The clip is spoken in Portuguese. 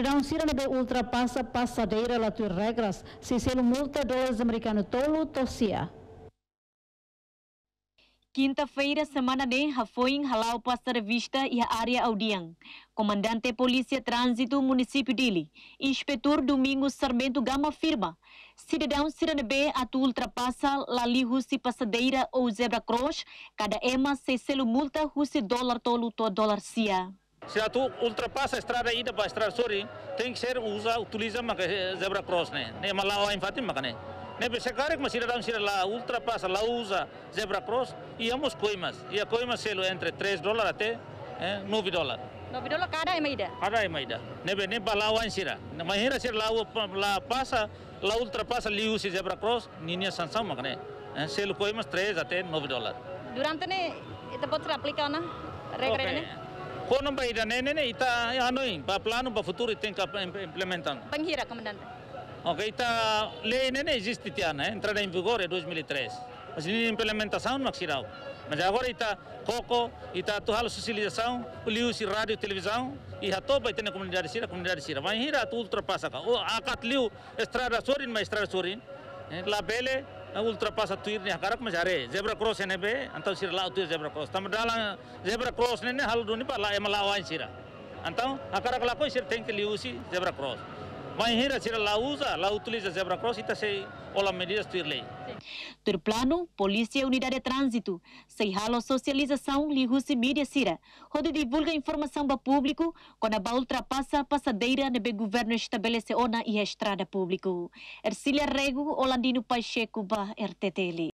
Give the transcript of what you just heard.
Financirane be ultrapassa passadeira la tu regras, se selo multa dólares americano tolo tosia. Quinta-feira, semana de Rafoim Halau passar Vista e área Audiang. Comandante Polícia Trânsito Município Dili, Inspetor Domingos Sarmento Gama firma. cidadão Siranebe atu ultrapassa lali husi passadeira ou zebra cross, cada ema se selo multa husi dólar tolo to dólar sia. Se tu ultrapassa a estrada ida para a estrada sorry tem que ser usa utiliza maka zebra cross né, né malawa infati maka né. Ne bisa karek masih ada sira lá ultrapassa lá usa zebra cross e ambos coimas. E a coima selo entre 3 dólares até eh, 9 dólares. 9 dólar cada é ema ida. Cada é meida. ida. Ne be ne balawa sira. Mahira sira la lá passa lá ultrapassa liu si zebra cross ninia sansam maka né. Eh, selo coimas 3 até 9 dólares Durante ne ita potra aplicar na regra okay. Né? Kono ba ira nene ne ita ano in pa plano pa futuro tem que implementar. Panghira comandante. Ok, ita lei nene existe tiana, entrada eh, em vigor em 2003. Mas nem implementação não xirau. Mas agora ita coco, ita total socialização, o liu-se rádio, televisão, e a topa tem a comunidade sira, comunidade sira. Vai ira tu ultrapassa cá. O acat liu estrada sorin, mas estrada sorin. Eh, Lá bele, ಉಲ್ತ್ರಪ್ಪ ಸತ್ತು ಇರ್ನಿ ಹಕಾರಕ್ ಮಜಾರೆ ಜೇಬ್ರ ಕ್ರೋಸ್ ಏನೇಬೆ ಅಂತ ಸಿರ ಲಾ ಉತ್ತೀರ್ ಜೇಬ್ರ ಕ್ರೋಸ್ ತಮ್ಮ ಡಾಲ ಜೇಬ್ರ ಕ್ರೋಸ್ ನೇನೆ ಹಲ್ ಡುನಿ ಪಾ ಲಾ ಎಮ ಲಾ ವಾಯಿಸಿರ ಅಂತ ಹಕಾರಕ್ ಲಾಕೋ ಸಿರ್ ತೆಂಕ್ ಲಿಯೂಸಿ ಜೇಬ್ರ ಕ್ರೋಸ್ Mahira la usa, la utiliza Zebra Cross e tá se ola medidas tuirlei. Turplano, Polícia e Unidade de Trânsito, sei halo socialização e mídia cira. onde divulga informação para público quando a ultrapassa passadeira nebe governo estabelece ona e a estrada público. Ercília Rego, Holandino Pacheco, ba RTTL.